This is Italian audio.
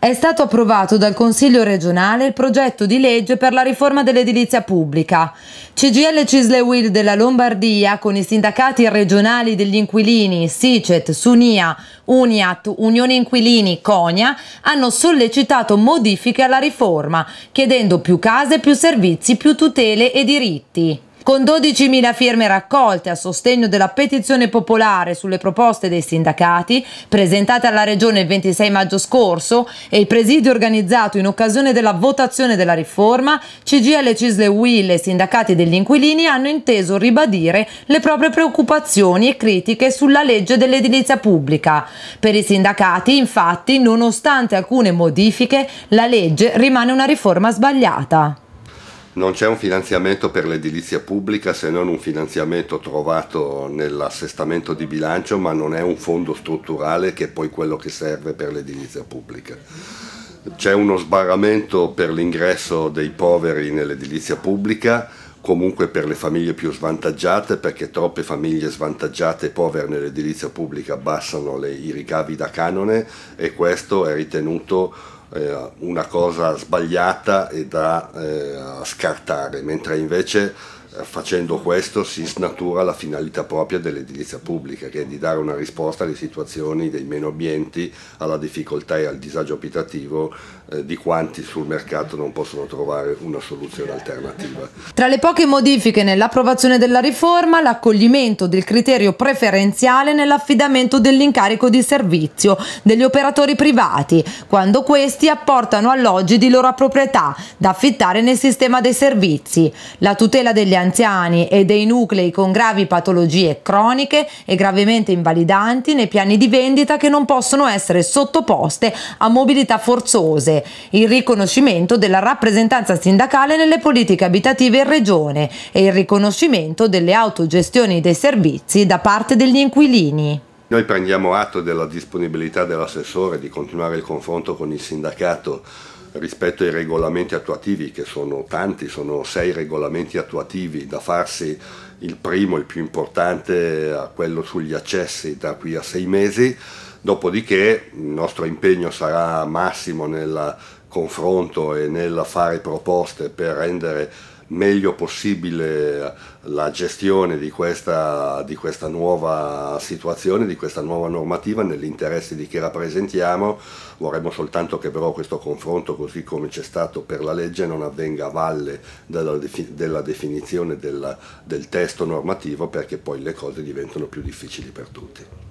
è stato approvato dal Consiglio regionale il progetto di legge per la riforma dell'edilizia pubblica. CGL Cisle Will della Lombardia, con i sindacati regionali degli inquilini SICET, SUNIA, UNIAT, Unione Inquilini, CONIA, hanno sollecitato modifiche alla riforma, chiedendo più case, più servizi, più tutele e diritti con 12.000 firme raccolte a sostegno della petizione popolare sulle proposte dei sindacati presentata alla Regione il 26 maggio scorso e il presidio organizzato in occasione della votazione della riforma, CGL Cisle Will e sindacati degli inquilini hanno inteso ribadire le proprie preoccupazioni e critiche sulla legge dell'edilizia pubblica. Per i sindacati, infatti, nonostante alcune modifiche, la legge rimane una riforma sbagliata. Non c'è un finanziamento per l'edilizia pubblica se non un finanziamento trovato nell'assestamento di bilancio, ma non è un fondo strutturale che è poi quello che serve per l'edilizia pubblica. C'è uno sbarramento per l'ingresso dei poveri nell'edilizia pubblica, comunque per le famiglie più svantaggiate, perché troppe famiglie svantaggiate e povere nell'edilizia pubblica abbassano le, i ricavi da canone e questo è ritenuto eh, una cosa sbagliata e da eh, scartare, mentre invece eh, facendo questo si snatura la finalità propria dell'edilizia pubblica, che è di dare una risposta alle situazioni dei meno ambienti, alla difficoltà e al disagio abitativo eh, di quanti sul mercato non possono trovare una soluzione alternativa. Tra le poche modifiche nell'approvazione della riforma, l'accoglimento del criterio preferenziale nell'affidamento dell'incarico di servizio degli operatori privati, quando questi apportano alloggi di loro proprietà da affittare nel sistema dei servizi, la tutela degli anziani e dei nuclei con gravi patologie croniche e gravemente invalidanti nei piani di vendita che non possono essere sottoposte a mobilità forzose, il riconoscimento della rappresentanza sindacale nelle politiche abitative in regione e il riconoscimento delle autogestioni dei servizi da parte degli inquilini. Noi prendiamo atto della disponibilità dell'assessore di continuare il confronto con il sindacato rispetto ai regolamenti attuativi che sono tanti, sono sei regolamenti attuativi da farsi il primo, il più importante, a quello sugli accessi da qui a sei mesi, dopodiché il nostro impegno sarà massimo nel confronto e nel fare proposte per rendere meglio possibile la gestione di questa, di questa nuova situazione, di questa nuova normativa nell'interesse di chi rappresentiamo, vorremmo soltanto che però questo confronto così come c'è stato per la legge non avvenga a valle della, della definizione della, del testo normativo perché poi le cose diventano più difficili per tutti.